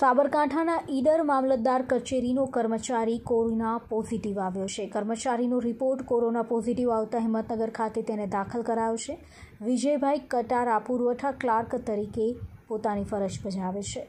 સાબરકાંઠાના ઈડર મામલતદાર કચેરીનો કર્મચારી કોરોના પોઝિટિવ આવ્યો છે કર્મચારીનો રિપોર્ટ કોરોના પોઝિટિવ આવતા હિંમતનગર ખાતે તેને દાખલ કરાયો છે વિજયભાઈ કટારા પુરવઠા ક્લાર્ક તરીકે પોતાની ફરજ બજાવે છે